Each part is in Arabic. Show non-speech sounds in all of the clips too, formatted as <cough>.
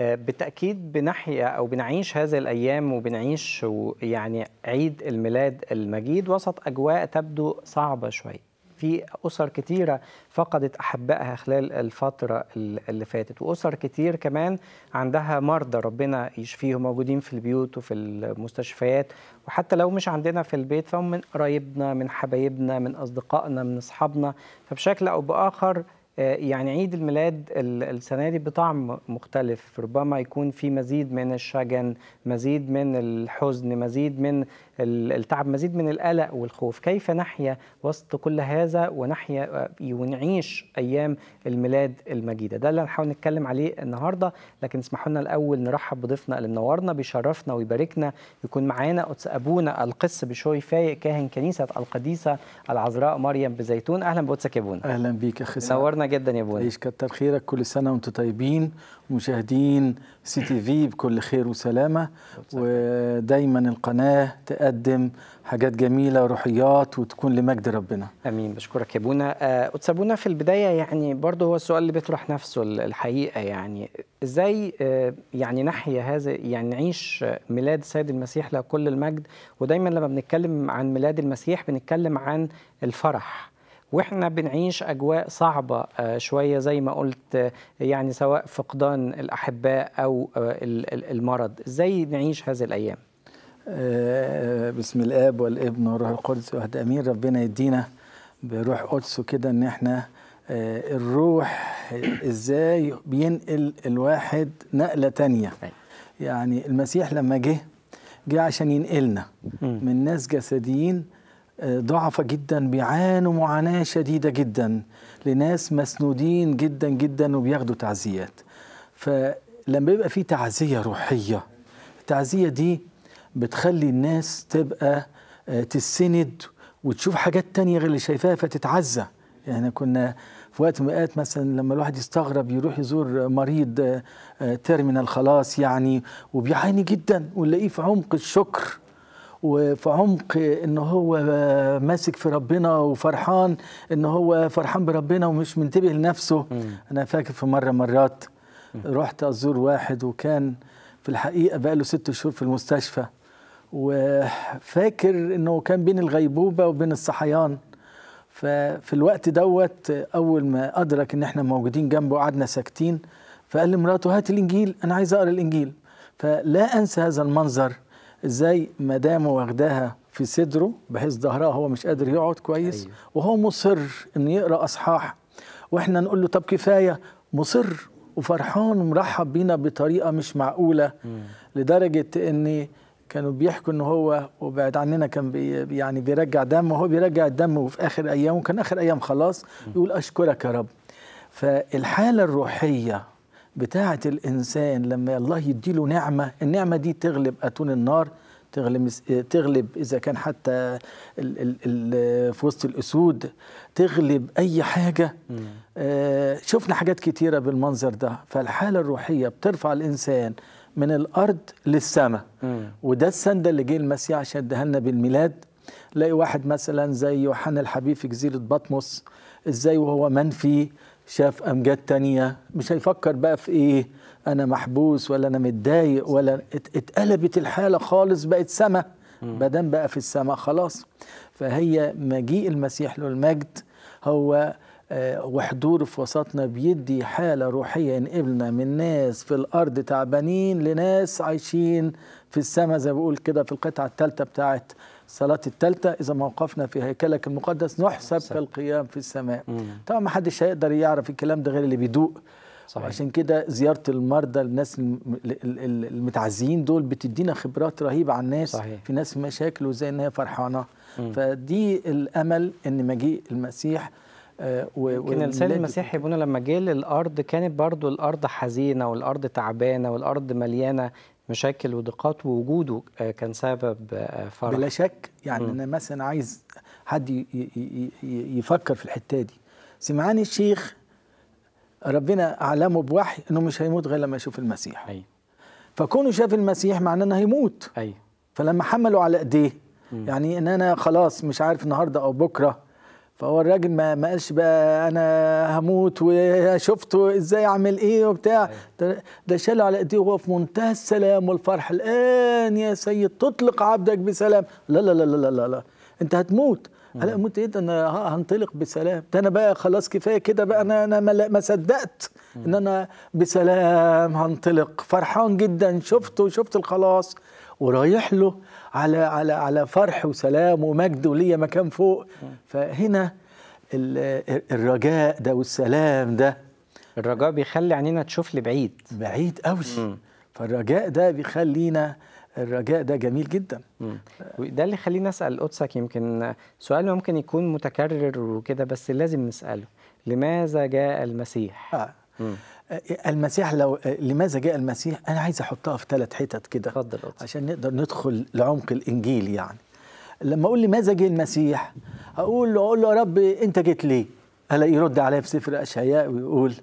آه، بالتاكيد بنحيا او بنعيش هذه الايام وبنعيش يعني عيد الميلاد المجيد وسط اجواء تبدو صعبه شويه في اسر كثيره فقدت احبائها خلال الفتره اللي فاتت واسر كثير كمان عندها مرضى ربنا يشفيهم موجودين في البيوت وفي المستشفيات وحتى لو مش عندنا في البيت فهم من قرايبنا من حبايبنا من اصدقائنا من اصحابنا فبشكل او باخر آه، يعني عيد الميلاد السنة دي بطعم مختلف ربما يكون في مزيد من الشجن مزيد من الحزن مزيد من التعب مزيد من القلق والخوف كيف نحيا وسط كل هذا ونحيا آه، ونعيش أيام الميلاد المجيدة ده اللي هنحاول نتكلم عليه النهاردة لكن اسمحوا لنا الأول نرحب بضيفنا اللي منورنا بيشرفنا ويباركنا يكون معانا قدس أبونا القس بشوي فايق كاهن كنيسة القديسة العذراء مريم بزيتون أهلا بقدسك يا بونا أهلا بيك أخي نورنا جدا يا بونا كتر خيرك كل سنة وأنتم طيبين مشاهدين سي تي في بكل خير وسلامه ودايما القناه تقدم حاجات جميله روحيات وتكون لمجد ربنا امين بشكرك يا ابونا اتسابونا آه، في البدايه يعني برضه هو السؤال اللي بيطرح نفسه الحقيقه يعني ازاي آه، يعني نحيا هذا يعني نعيش ميلاد السيد المسيح لكل المجد ودايما لما بنتكلم عن ميلاد المسيح بنتكلم عن الفرح واحنا بنعيش اجواء صعبه آه، شويه زي ما قلت آه، يعني سواء فقدان الاحباء او آه، المرض ازاي نعيش هذه الايام بسم الاب والابن والروح القدس واحد امين ربنا يدينا بروح قدسه كده ان احنا الروح ازاي بينقل الواحد نقله تانية يعني المسيح لما جه جه عشان ينقلنا من ناس جسديين ضعفة جدا بيعانوا معاناة شديدة جدا لناس مسنودين جدا جدا وبياخدوا تعزيات فلما بيبقى في تعزية روحية التعزية دي بتخلي الناس تبقى آه، تسند وتشوف حاجات تانية غير اللي شايفاها فتتعزى يعني كنا في وقت مئات مثلا لما الواحد يستغرب يروح يزور مريض آه، آه، تيرمينال خلاص يعني وبيعاني جدا ونلاقيه في عمق الشكر وفي عمق ان هو ماسك في ربنا وفرحان ان هو فرحان بربنا ومش منتبه لنفسه م. انا فاكر في مره مرات رحت ازور واحد وكان في الحقيقه بقى له ست شهور في المستشفى وفاكر انه كان بين الغيبوبه وبين الصحيان ففي الوقت دوت اول ما ادرك ان احنا موجودين جنبه قعدنا ساكتين فقال لمراته هات الانجيل انا عايز اقرا الانجيل فلا انسى هذا المنظر ازاي مدامه واخداها في صدره بحيث ظهرها هو مش قادر يقعد كويس أيوه. وهو مصر ان يقرا اصحاح واحنا نقول له طب كفايه مصر وفرحان ومرحب بينا بطريقه مش معقوله مم. لدرجه ان كانوا بيحكوا ان هو وبعد عننا كان بي يعني بيرجع دم وهو بيرجع الدم وفي اخر ايامه كان اخر ايام خلاص يقول اشكرك يا رب فالحاله الروحيه بتاعة الإنسان لما الله يديله نعمة النعمة دي تغلب أتون النار تغلب تغلب اذا كان حتى في وسط الاسود تغلب اي حاجه آه شفنا حاجات كتيره بالمنظر ده فالحاله الروحيه بترفع الانسان من الارض للسماء وده السنده اللي جه المسيح عشان لنا بالميلاد لقي واحد مثلا زي يوحنا الحبيب في جزيره بطمس ازاي وهو منفي شاف امجاد تانية مش هيفكر بقى في ايه انا محبوس ولا انا متضايق ولا اتقلبت الحاله خالص بقت سما بدن بقى في السماء خلاص فهي مجيء المسيح له المجد هو آه، وحضوره في وسطنا بيدي حالة روحية ينقلنا من ناس في الأرض تعبانين لناس عايشين في السماء زي بقول كده في القطعة الثالثة بتاعت الصلاة الثالثة إذا ما وقفنا في هيكلك المقدس نحسب كالقيام في السماء طبعا ما حدش هيقدر يعرف الكلام ده غير اللي بيدوق صحيح. وعشان كده زيارة المرضى الناس المتعزيين دول بتدينا خبرات رهيبة عن الناس صحيح. في ناس في مشاكل وزي ان هي فرحانة مم. فدي الأمل ان مجيء المسيح آه، كان الإنسان السيد المسيح ابونا لما جه للارض كانت برضو الارض حزينه والارض تعبانه والارض مليانه مشاكل ودقات ووجوده آه، كان سبب آه، فرح بلا شك يعني انا مثلا عايز حد يفكر في الحته دي سمعان الشيخ ربنا اعلمه بوحي انه مش هيموت غير لما يشوف المسيح أي. فكونه شاف المسيح معناه انه هيموت أي. فلما حمله على ايديه يعني ان انا خلاص مش عارف النهارده او بكره فهو الراجل ما ما قالش بقى انا هموت وشفته ازاي اعمل ايه وبتاع أيوه. ده شاله على ايديه وهو في منتهى السلام والفرح الان يا سيد تطلق عبدك بسلام لا لا لا لا لا لا انت هتموت لا اموت ايه ده انا هنطلق بسلام ده انا بقى خلاص كفايه كده بقى انا انا ما صدقت ان انا بسلام هنطلق فرحان جدا شفته وشفت الخلاص ورايح له على على على فرح وسلام ومجد وليا مكان فوق فهنا الرجاء ده والسلام ده الرجاء بيخلي عينينا تشوف لبعيد بعيد قوي فالرجاء ده بيخلينا الرجاء ده جميل جدا وده اللي يخليني اسال قدسك يمكن سؤال ممكن يكون متكرر وكده بس لازم نساله لماذا جاء المسيح آه. آه، المسيح لو آه، لماذا جاء المسيح انا عايز احطها في ثلاث حتت كده عشان نقدر ندخل لعمق الانجيل يعني لما اقول لماذا جاء المسيح اقول له اقول له يا رب انت جيت ليه الاقي يرد عليا في سفر اشعياء ويقول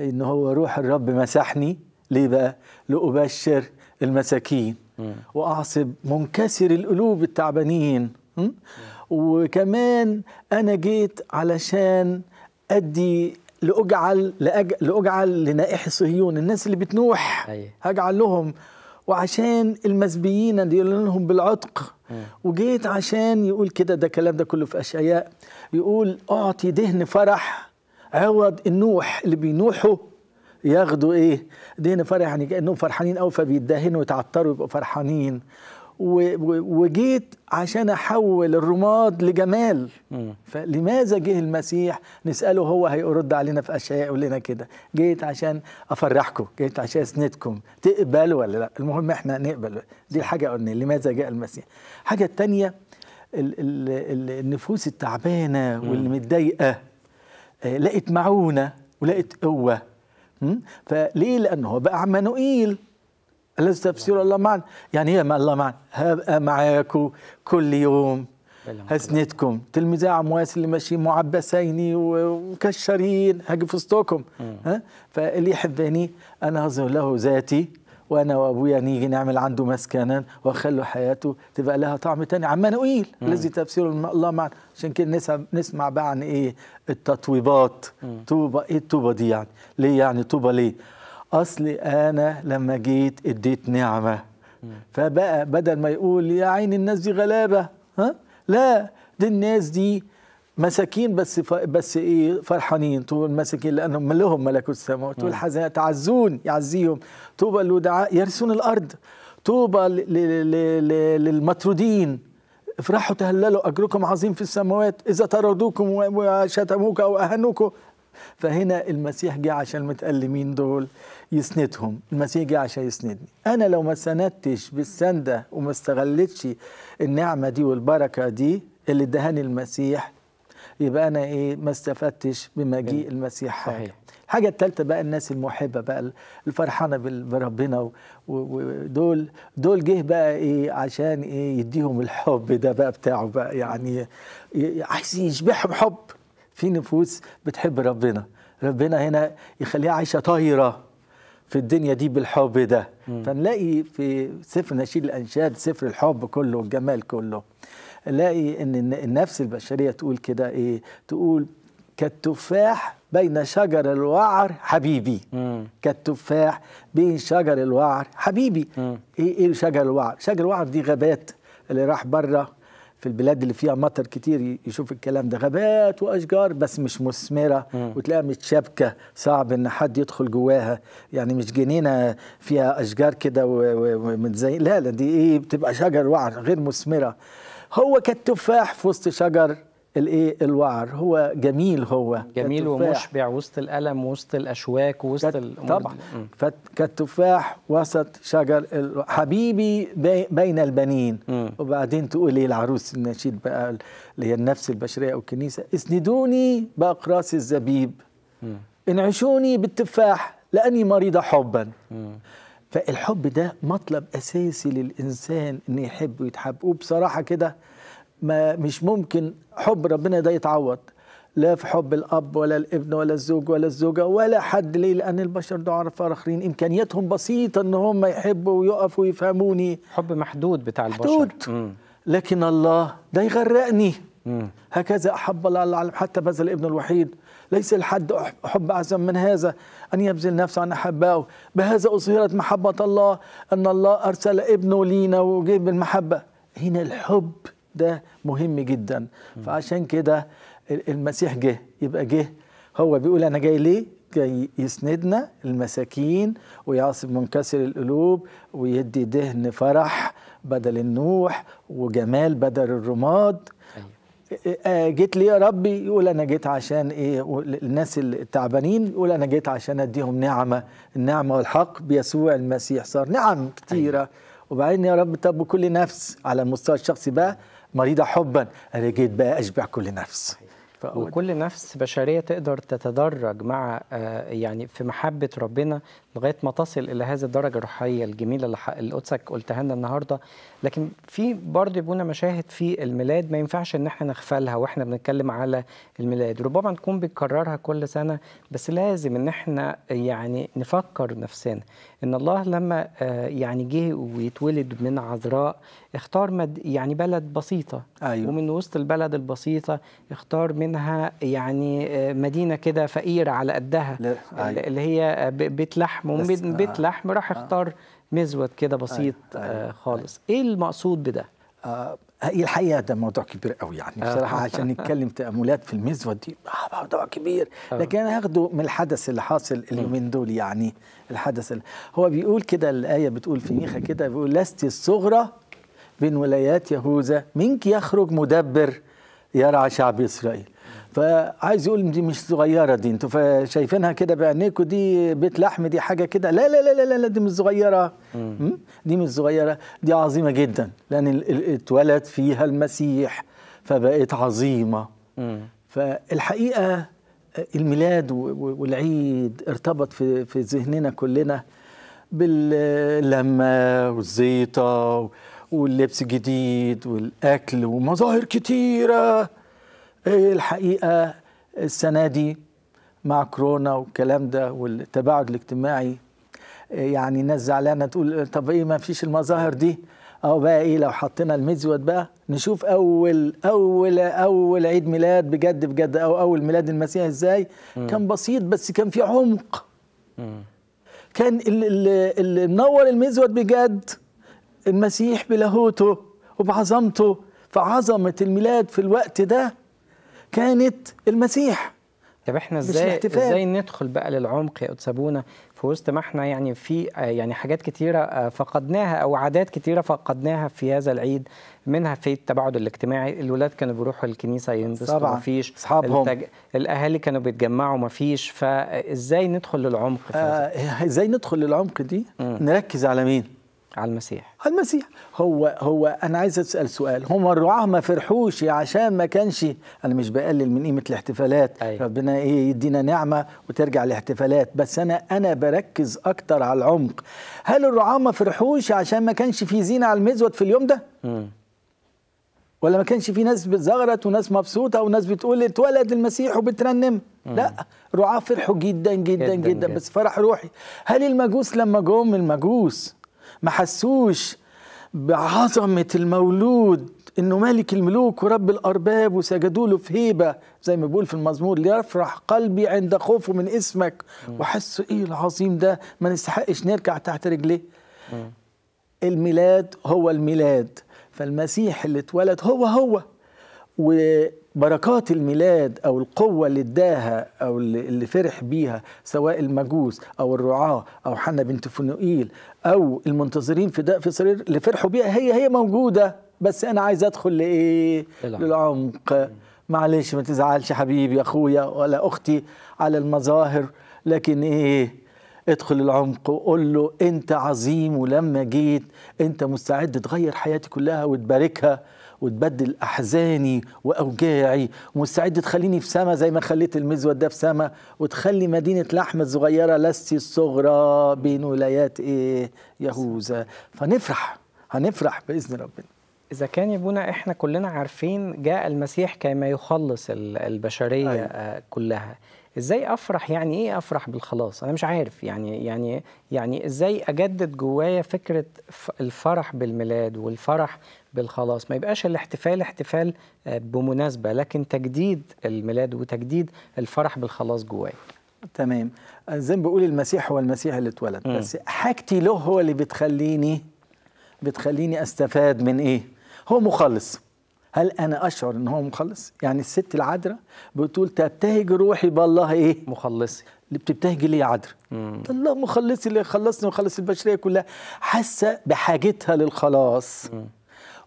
ان هو روح الرب مسحني ليه بقى لابشر المساكين واعصب منكسر القلوب التعبانين وكمان انا جيت علشان ادي لأجعل لأج... لأجعل لنائح صهيون الناس اللي بتنوح أيه. هجعل لهم وعشان المسبيين يقول لهم بالعتق وجيت عشان يقول كده ده الكلام ده كله في أشعياء يقول أعطي دهن فرح عوض النوح اللي بينوحوا ياخدوا ايه دهن فرح يعني كانهم فرحانين قوي فبيدهنوا ويتعطروا يبقوا فرحانين وجيت عشان احول الرماد لجمال فلماذا جه المسيح نساله هو هيرد علينا في اشياء يقول لنا كده جيت عشان افرحكم جيت عشان اسندكم تقبلوا ولا لا المهم احنا نقبل دي حاجه قلنا لماذا جاء المسيح الحاجه الثانيه النفوس التعبانه والمتضايقه آه، لقت معونه ولقت قوه فليه لانه هو بقى عمانوئيل أليس تفسير الله معنا يعني هي الله معنا هبقى معاكم كل يوم هسندكم تلميذي عمواس اللي ماشيين معبسين ومكشرين هاجي في وسطكم ها فاللي يحبني انا اظهر له ذاتي وانا وابويا نيجي نعمل عنده مسكنا واخلي حياته تبقى لها طعم تاني عن منوئيل الذي تفسير الله معنا عشان كده نسمع بقى عن ايه التطويبات طوبه ايه الطوبه دي يعني ليه يعني طوبه ليه اصلي انا لما جيت اديت نعمه فبقى بدل ما يقول يا عيني الناس دي غلابه ها لا دي الناس دي مساكين بس ف... بس ايه فرحانين طول المساكين لانهم لهم ملكوا السماوات والحزن تعزون يعزيهم طوبى للودعاء يرثون الارض طوبى ل... ل... ل... للمطرودين افرحوا تهللوا اجركم عظيم في السماوات اذا طردوكم وشتموك او اهنوكم فهنا المسيح جه عشان المتألمين دول يسندهم المسيح جه عشان يسندني أنا لو ما سندتش بالسندة وما استغلتش النعمة دي والبركة دي اللي ادهاني المسيح يبقى أنا إيه ما استفدتش بمجيء إيه؟ المسيح حاجة صحيح. الحاجة الثالثة بقى الناس المحبة بقى الفرحانة بربنا ودول دول جه بقى ايه عشان ايه يديهم الحب ده بقى بتاعه بقى يعني عايز يشبعهم حب في نفوس بتحب ربنا ربنا هنا يخليها عايشة طايرة في الدنيا دي بالحب ده مم. فنلاقي في سفر نشيد الأنشاد سفر الحب كله والجمال كله نلاقي إن النفس البشرية تقول كده إيه تقول كالتفاح بين شجر الوعر حبيبي مم. كالتفاح بين شجر الوعر حبيبي مم. ايه ايه شجر الوعر شجر الوعر دي غابات اللي راح بره في البلاد اللي فيها مطر كتير يشوف الكلام ده غابات واشجار بس مش مثمره وتلاقيها متشابكه صعب ان حد يدخل جواها يعني مش جنينه فيها اشجار كده ومتزي لا لا دي ايه بتبقى شجر وعر غير مثمره هو كالتفاح في وسط شجر الايه الوعر هو جميل هو جميل كتفاح. ومشبع وسط الالم وسط الاشواك وسط كت... طبعا كالتفاح وسط شجر حبيبي بين البنين م. وبعدين تقول ايه العروس النشيد بقى اللي هي النفس البشريه او الكنيسه اسندوني باقراص الزبيب م. انعشوني بالتفاح لاني مريضه حبا م. فالحب ده مطلب اساسي للانسان انه يحب ويتحب وبصراحه كده ما مش ممكن حب ربنا ده يتعوض لا في حب الاب ولا الابن ولا الزوج ولا الزوجه ولا حد ليه لان البشر دول عارف اخرين امكانياتهم بسيطه ان هم يحبوا ويقفوا ويفهموني حب محدود بتاع البشر محدود لكن الله ده يغرقني هكذا احب الله العالم حتى بذل ابنه الوحيد ليس الحد حب أعظم من هذا أن يبذل نفسه عن أحبائه بهذا أظهرت محبة الله أن الله أرسل ابنه لينا وجيب المحبة هنا الحب ده مهم جدا فعشان كده المسيح جه يبقى جه هو بيقول انا جاي ليه جاي يسندنا المساكين ويعصب منكسر القلوب ويدي دهن فرح بدل النوح وجمال بدل الرماد أيوة. آه، جيت ليه يا ربي يقول انا جيت عشان ايه الناس التعبانين يقول انا جيت عشان اديهم نعمه النعمه والحق بيسوع المسيح صار نعم كتيره أيوة. وبعدين يا رب طب وكل نفس على المستوى الشخصي بقى مريضة حبا أنا جيت بقى أشبع كل نفس وكل نفس بشريه تقدر تتدرج مع آه، يعني في محبه ربنا لغايه ما تصل الى هذه الدرجه الروحيه الجميله اللي قدسك قلتها لنا النهارده لكن في برضه يبقونا مشاهد في الميلاد ما ينفعش ان احنا نغفلها واحنا بنتكلم على الميلاد ربما نكون بنكررها كل سنه بس لازم ان احنا يعني نفكر نفسنا ان الله لما آه، يعني جه ويتولد من عذراء اختار مد يعني بلد بسيطة أيوة. ومن وسط البلد البسيطة اختار منها يعني آه، مدينة كده فقيرة على قدها لا. أيوة. اللي هي بيت لحم ومن بيت آه. لحم راح آه. اختار مزود كده أيوه، بسيط أيوة. أيوة. خالص أيوة. ايه المقصود بده؟ آه هي الحقيقه ده موضوع كبير قوي يعني بصراحه عشان <laughs> نتكلم تاملات في المزود دي موضوع كبير لكن انا هاخده من الحدث اللي حاصل اليومين دول يعني الحدث اللي هو بيقول كده الايه بتقول في ميخا كده بيقول لست الصغرى بين ولايات يهوذا منك يخرج مدبر يرعى شعب إسرائيل فعايز يقول دي مش صغيره دي انتوا شايفينها كده بعينيكم دي بيت لحم دي حاجه كده لا لا لا لا لا دي مش صغيره دي مش صغيره دي عظيمه جدا لان اتولد فيها المسيح فبقت عظيمه فالحقيقه الميلاد والعيد ارتبط في في ذهننا كلنا باللمه والزيطه واللبس جديد والأكل ومظاهر كتيرة إيه الحقيقة السنة دي مع كورونا والكلام ده والتباعد الاجتماعي إيه يعني الناس زعلانة تقول طب إيه ما فيش المظاهر دي أو بقى إيه لو حطينا المزود بقى نشوف أول أول أول عيد ميلاد بجد بجد أو أول ميلاد المسيح إزاي م. كان بسيط بس كان في عمق م. كان اللي منور المزود بجد المسيح بلاهوته وبعظمته فعظمة الميلاد في الوقت ده كانت المسيح طب احنا ازاي ازاي ندخل بقى للعمق يا اتسابونا في وسط ما احنا يعني في آه، يعني حاجات كتيره آه، فقدناها او عادات كتيره فقدناها في هذا العيد منها في التباعد الاجتماعي الولاد كانوا بيروحوا الكنيسه ينبسطوا ما فيش التج... الاهالي كانوا بيتجمعوا ما فيش فازاي ندخل للعمق في آه ازاي ندخل للعمق دي م. نركز على مين على المسيح على المسيح هو هو انا عايز اسال سؤال هم الرعاه ما فرحوش عشان ما كانش انا مش بقلل من قيمه الاحتفالات أيه. ربنا ايه يدينا نعمه وترجع الاحتفالات بس انا انا بركز اكتر على العمق هل الرعاه ما فرحوش عشان ما كانش في زينه على المزود في اليوم ده م. ولا ما كانش في ناس بتزغرت وناس مبسوطه وناس بتقول اتولد المسيح وبترنم مم. لا رعاه فرحوا جدا جدا جدا, جدا, جدا بس فرح روحي هل المجوس لما جم المجوس ما حسوش بعظمة المولود انه مالك الملوك ورب الارباب وسجدوا له في هيبه زي ما بيقول في المزمور ليفرح قلبي عند خوفه من اسمك وحس ايه العظيم ده ما نستحقش نركع تحت رجليه الميلاد هو الميلاد فالمسيح اللي اتولد هو هو بركات الميلاد او القوه اللي اداها او اللي فرح بيها سواء المجوس او الرعاه او حنا بنت فنوئيل او المنتظرين في في سرير اللي فرحوا بيها هي هي موجوده بس انا عايز ادخل لايه؟ للعمق معلش ما تزعلش حبيبي اخويا ولا اختي على المظاهر لكن ايه؟ ادخل العمق وقول له انت عظيم ولما جيت انت مستعد تغير حياتي كلها وتباركها وتبدل احزاني واوجاعي ومستعد تخليني في سما زي ما خليت المزود ده في سما وتخلي مدينه لحم الصغيره لستي الصغرى بين ولايات ايه يهوذا فنفرح هنفرح باذن ربنا إذا كان يبونا إحنا كلنا عارفين جاء المسيح كما يخلص البشرية أيوة. كلها ازاي افرح يعني ايه افرح بالخلاص انا مش عارف يعني يعني يعني ازاي اجدد جوايا فكره الفرح بالميلاد والفرح بالخلاص ما يبقاش الاحتفال احتفال آه، بمناسبه لكن تجديد الميلاد وتجديد الفرح بالخلاص جوايا تمام آه، زي ما بقول المسيح هو المسيح اللي اتولد بس حاجتي له هو اللي بتخليني بتخليني استفاد من ايه هو مخلص هل انا اشعر ان هو مخلص يعني الست العذراء بتقول تبتهج روحي بالله ايه مخلصي اللي بتبتهج ليه يا عذراء الله مخلصي اللي خلصني وخلص البشريه كلها حاسه بحاجتها للخلاص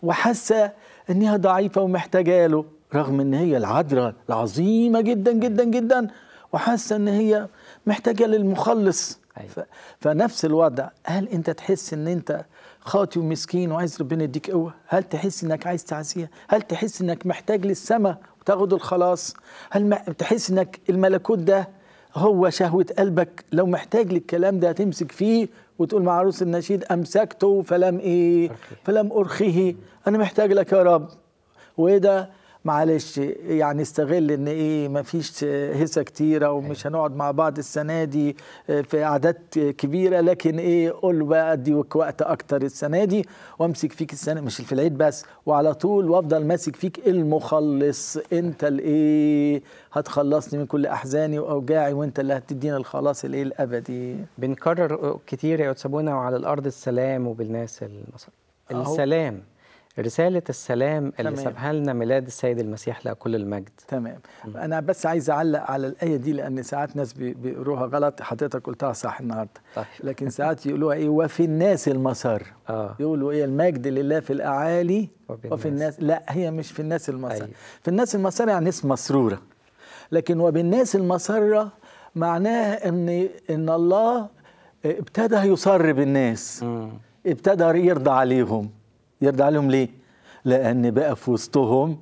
وحاسه انها ضعيفه ومحتاجه له رغم ان هي العذراء العظيمه جدا جدا جدا وحاسه ان هي محتاجه للمخلص أيوة. فنفس الوضع هل انت تحس ان انت خاطي ومسكين وعايز ربنا يديك قوه هل تحس انك عايز تعزيه هل تحس انك محتاج للسماء وتاخد الخلاص هل تحس انك الملكوت ده هو شهوه قلبك لو محتاج للكلام ده هتمسك فيه وتقول مع عروس النشيد امسكته فلم ايه فلم ارخيه انا محتاج لك يا رب وايه ده معلش يعني استغل ان ايه مفيش هسه كتيره ومش أيوة. هنقعد مع بعض السنه دي في اعداد كبيره لكن ايه قول له بقى اديك وقت اكتر السنه دي وامسك فيك السنه مش في العيد بس وعلى طول وافضل ماسك فيك المخلص انت الايه هتخلصني من كل احزاني واوجاعي وانت اللي هتدينا الخلاص الايه الابدي بنكرر كتير يا سابونا وعلى الارض السلام وبالناس المصر السلام رسالة السلام اللي سابها لنا ميلاد السيد المسيح لكل المجد تمام م. أنا بس عايز أعلق على الآية دي لأن ساعات ناس بيقروها غلط حضرتك قلتها صح النهاردة طيب. <laughs> لكن ساعات يقولوها إيه وفي الناس المسار آه. يقولوا إيه المجد لله في الأعالي وبالناس. وفي الناس لا هي مش في الناس المسار أيوه. طيب. في الناس المسار يعني ناس مسرورة لكن وبالناس المسرة معناها إن إن الله ابتدى يسر بالناس م. ابتدى يرضى عليهم يرضى عليهم ليه؟ لأن بقى في وسطهم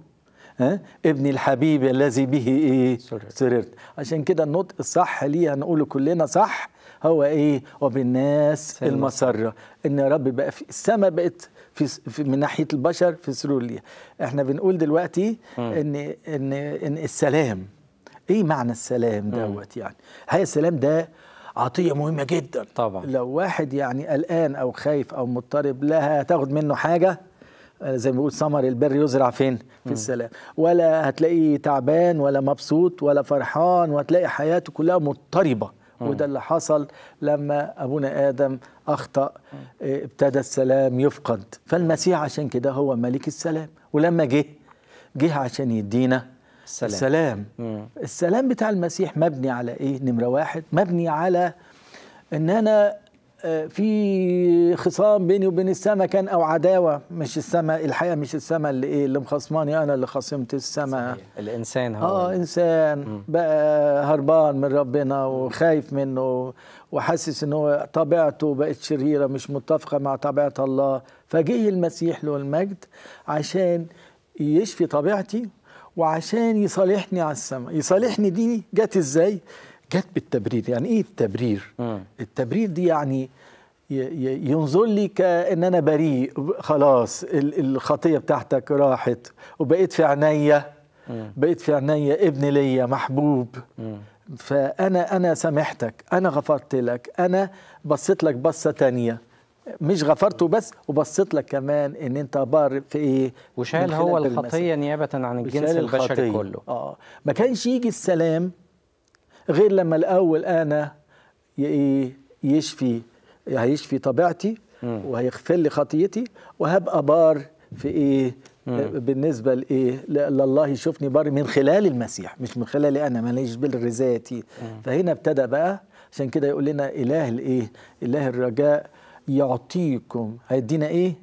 ها؟ ابني الحبيب الذي به ايه سررت. سررت عشان كده النطق الصح ليه هنقوله كلنا صح هو ايه وبالناس المسرة ان يا رب بقى في السماء بقت في, من ناحية البشر في سرور ليها احنا بنقول دلوقتي ان ان ان السلام ايه معنى السلام دوت يعني هاي السلام ده عطيه مهمه جدا طبعا لو واحد يعني قلقان او خايف او مضطرب لا هتاخد منه حاجه آه، زي ما بيقول سمر البر يزرع فين في م. السلام ولا هتلاقيه تعبان ولا مبسوط ولا فرحان وهتلاقي حياته كلها مضطربه وده اللي حصل لما ابونا ادم اخطا آه، ابتدى السلام يفقد فالمسيح عشان كده هو ملك السلام ولما جه جه عشان يدينا السلام السلام, السلام بتاع المسيح مبني على ايه نمره واحد مبني على ان انا آه، في خصام بيني وبين السماء كان او عداوه مش السماء الحقيقه مش السماء اللي ايه اللي مخصماني انا اللي خصمت السماء الانسان هو اه انسان بقى هربان من ربنا وخايف منه وحاسس ان هو طبيعته بقت شريره مش متفقه مع طبيعه الله فجه المسيح له المجد عشان يشفي طبيعتي وعشان يصالحني على السماء يصالحني دي جت ازاي جت بالتبرير يعني ايه التبرير م. التبرير دي يعني ينظر لي كان انا بريء خلاص الخطيه بتاعتك راحت وبقيت في عينيا بقيت في عينيا ابن ليا محبوب م. فانا انا سامحتك انا غفرت لك انا بصيت لك بصه ثانيه مش غفرته بس وبصيت لك كمان ان انت بار في ايه وشال هو الخطيه نيابه عن الجنس البشري كله اه ما كانش يجي السلام غير لما الاول انا يشفي هيشفي طبيعتي وهيغفر لي خطيتي وهبقى بار في ايه مم. بالنسبه لايه لله يشوفني بار من خلال المسيح مش من خلالي انا ماليش بالرزاتي فهنا ابتدى بقى عشان كده يقول لنا اله الايه اله الرجاء يعطيكم هيدينا ايه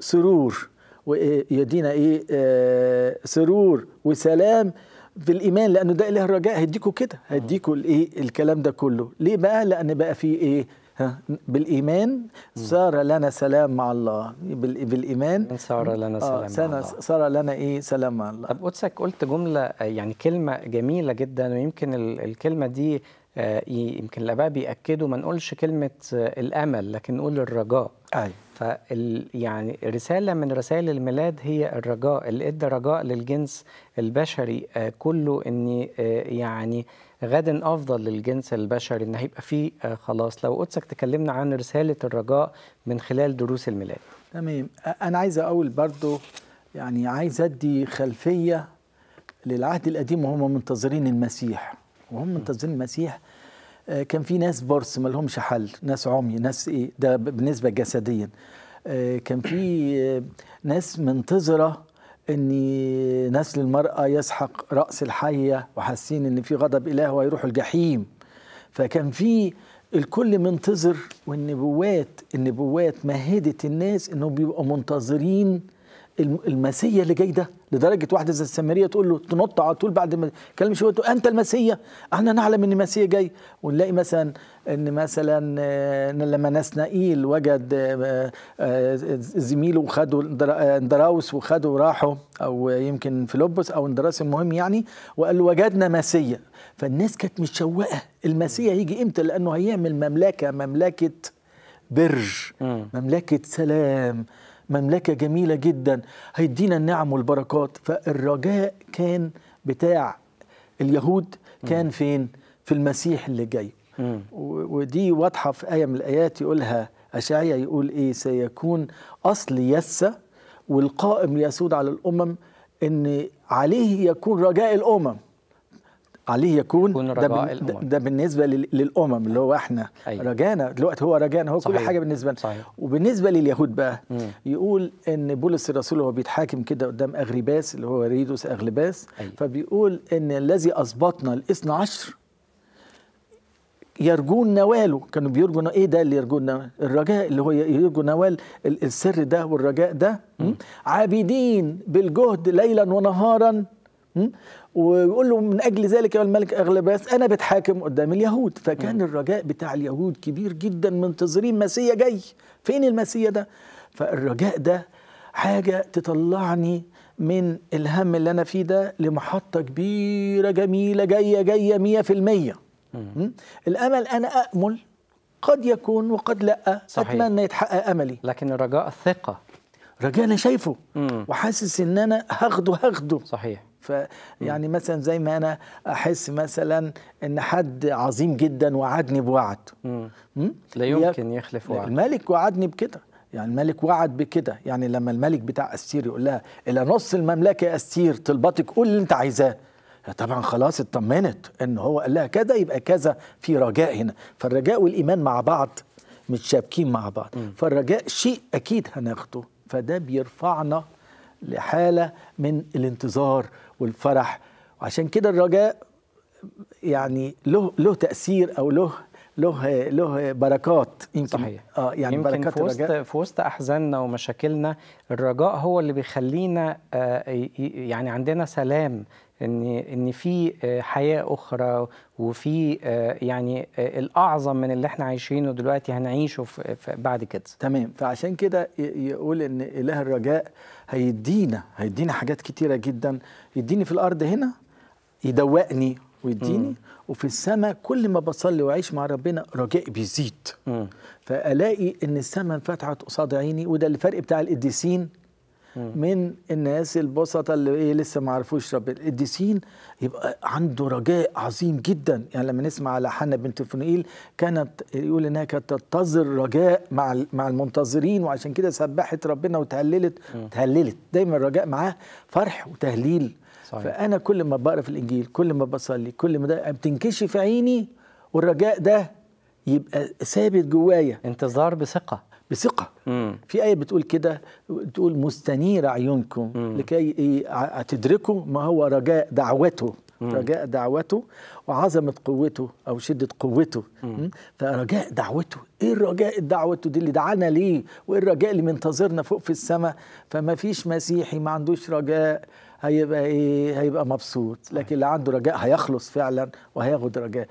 سرور ويدينا ايه, ايه؟ آه، سرور وسلام في الايمان لانه ده اله الرجاء هيديكوا كده آه. هيديكوا الايه الكلام ده كله ليه بقى لان بقى في ايه ها بالايمان صار لنا سلام مع الله بالايمان صار لنا آه، سلام آه مع الله صار لنا ايه سلام مع الله طب قدسك قلت جمله يعني كلمه جميله جدا ويمكن الكلمه دي آه، يمكن الاباء بياكدوا ما نقولش كلمه آه، الامل لكن نقول الرجاء ايوه فال يعني رساله من رسائل الميلاد هي الرجاء اللي ادى رجاء للجنس البشري آه، كله ان يعني غدا افضل للجنس البشري ان هيبقى فيه خلاص لو قدسك تكلمنا عن رساله الرجاء من خلال دروس الميلاد تمام انا عايز اقول برضو يعني عايز ادي خلفيه للعهد القديم وهم منتظرين المسيح وهم منتظرين المسيح آه، كان في ناس برص ما لهمش حل ناس عمي ناس ايه ده بالنسبه جسديا آه، كان في آه، ناس منتظره ان نسل المراه يسحق راس الحيه وحاسين ان في غضب اله ويروحوا الجحيم فكان في الكل منتظر والنبوات النبوات مهدت الناس انهم بيبقوا منتظرين المسيا اللي جاي ده لدرجه واحده زي السامريه تقول له تنط على طول بعد ما تكلم شويه تقول انت المسيا احنا نعلم ان المسيا جاي ونلاقي مثلا ان مثلا لما لما نسنائيل وجد آه، آه، زميله وخده اندراوس وخده راحوا او يمكن فيلبس او اندراس المهم يعني وقال له وجدنا مسيا فالناس كانت متشوقه المسيا هيجي امتى لانه هيعمل مملكه مملكه برج مملكه سلام مملكة جميلة جدا هيدينا النعم والبركات فالرجاء كان بتاع اليهود كان فين في المسيح اللي جاي ودي واضحة في آية من الآيات يقولها أشعيا يقول إيه سيكون أصل يسة والقائم ليسود على الأمم إن عليه يكون رجاء الأمم عليه يكون ده, ده بالنسبه للامم اللي هو احنا أيوة. رجانا دلوقتي هو رجانا هو صحيح. كل حاجه بالنسبه لنا صحيح. وبالنسبه لليهود بقى مم. يقول ان بولس الرسول هو بيتحاكم كده قدام اغريباس اللي هو ريدوس اغلباس أيوة. فبيقول ان الذي اثبتنا الاثنى عشر يرجون نواله كانوا بيرجوا ايه ده اللي يرجون الرجاء اللي هو يرجو نوال السر ده والرجاء ده مم. عابدين بالجهد ليلا ونهارا ويقول له من اجل ذلك يا الملك اغلباس انا بتحاكم قدام اليهود فكان م. الرجاء بتاع اليهود كبير جدا منتظرين مسيا جاي فين المسيا ده فالرجاء ده حاجه تطلعني من الهم اللي انا فيه ده لمحطه كبيره جميله جايه جايه مية في المية الامل انا اامل قد يكون وقد لا صحيح. اتمنى يتحقق املي لكن الرجاء الثقه رجاء انا شايفه وحاسس ان انا هاخده هاخده صحيح فيعني مثلا زي ما انا احس مثلا ان حد عظيم جدا وعدني بوعد لا يمكن يخلف وعد الملك وعدني بكده يعني الملك وعد بكده يعني لما الملك بتاع أستير يقول لها إلى نص المملكة يا أستير طلباتك قول اللي أنت عايزاه طبعا خلاص اطمنت ان هو قال لها كذا يبقى كذا في رجاء هنا فالرجاء والايمان مع بعض متشابكين مع بعض م. فالرجاء شيء اكيد هناخده فده بيرفعنا لحاله من الانتظار والفرح وعشان كده الرجاء يعني له له تاثير او له له له بركات يمكن صحيح اه يعني يمكن بركات في وسط في وسط احزاننا ومشاكلنا الرجاء هو اللي بيخلينا آه، يعني عندنا سلام ان ان في آه، حياه اخرى وفي آه، يعني الاعظم من اللي احنا عايشينه دلوقتي هنعيشه بعد كده تمام فعشان كده يقول ان اله الرجاء هيدينا هيدينا حاجات كتيره جدا يديني في الارض هنا يدوقني ويديني مم. وفي السماء كل ما بصلي واعيش مع ربنا رجائي بيزيد مم. فالاقي ان السماء انفتحت قصاد عيني وده الفرق بتاع القديسين من الناس البسطة اللي ايه لسه ما عرفوش ربنا القديسين يبقى عنده رجاء عظيم جدا يعني لما نسمع على حنة بنت فنئيل كانت يقول انها كانت تنتظر رجاء مع مع المنتظرين وعشان كده سبحت ربنا وتهللت م. تهللت دايما الرجاء معاه فرح وتهليل صحيح. فانا كل ما بقرا في الانجيل كل ما بصلي كل ما ده بتنكشف عيني والرجاء ده يبقى ثابت جوايا انتظار بثقه بثقة مم. في آية بتقول كده بتقول مستنير عيونكم مم. لكي تدركوا ما هو رجاء دعوته مم. رجاء دعوته وعظمة قوته أو شدة قوته مم. فرجاء دعوته إيه الرجاء دعوته دي اللي دعانا ليه وإيه الرجاء اللي منتظرنا فوق في السماء فما فيش مسيحي ما عندوش رجاء هيبقى إيه هيبقى مبسوط لكن اللي عنده رجاء هيخلص فعلا وهياخد رجاء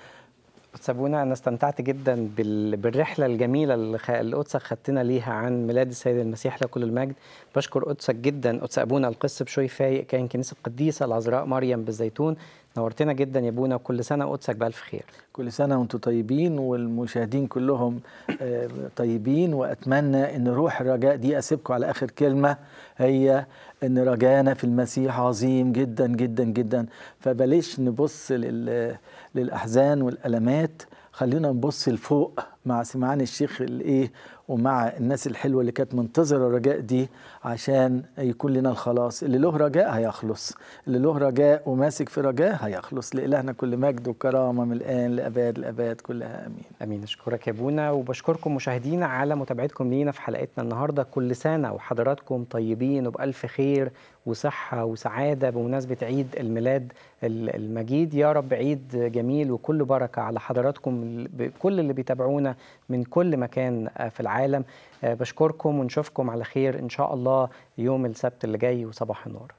سابونا أنا استمتعت جدا بالرحلة الجميلة اللي قدسك خدتنا ليها عن ميلاد السيد المسيح لكل المجد بشكر قدسك جدا قدس أبونا القس بشوي فايق كان كنيسة القديسة العذراء مريم بالزيتون نورتنا جدا يا ابونا وكل سنه قدسك بالف خير كل سنه وانتم طيبين والمشاهدين كلهم آه، طيبين واتمنى ان روح الرجاء دي اسيبكم على اخر كلمه هي ان رجانا في المسيح عظيم جدا جدا جدا فبلاش نبص لل للأحزان والألمات خلينا نبص لفوق مع سمعان الشيخ الايه ومع الناس الحلوه اللي كانت منتظره الرجاء دي عشان يكون لنا الخلاص اللي له رجاء هيخلص اللي له رجاء وماسك في رجاء هيخلص لإلهنا كل مجد وكرامه من الان لاباد الاباد كلها امين امين اشكرك يا ابونا وبشكركم مشاهدينا على متابعتكم لينا في حلقتنا النهارده كل سنه وحضراتكم طيبين وبالف خير وصحه وسعاده بمناسبه عيد الميلاد المجيد يا رب عيد جميل وكل بركه على حضراتكم كل اللي بيتابعونا من كل مكان آه, في العالم آه, بشكركم ونشوفكم على خير إن شاء الله يوم السبت اللي جاي وصباح النور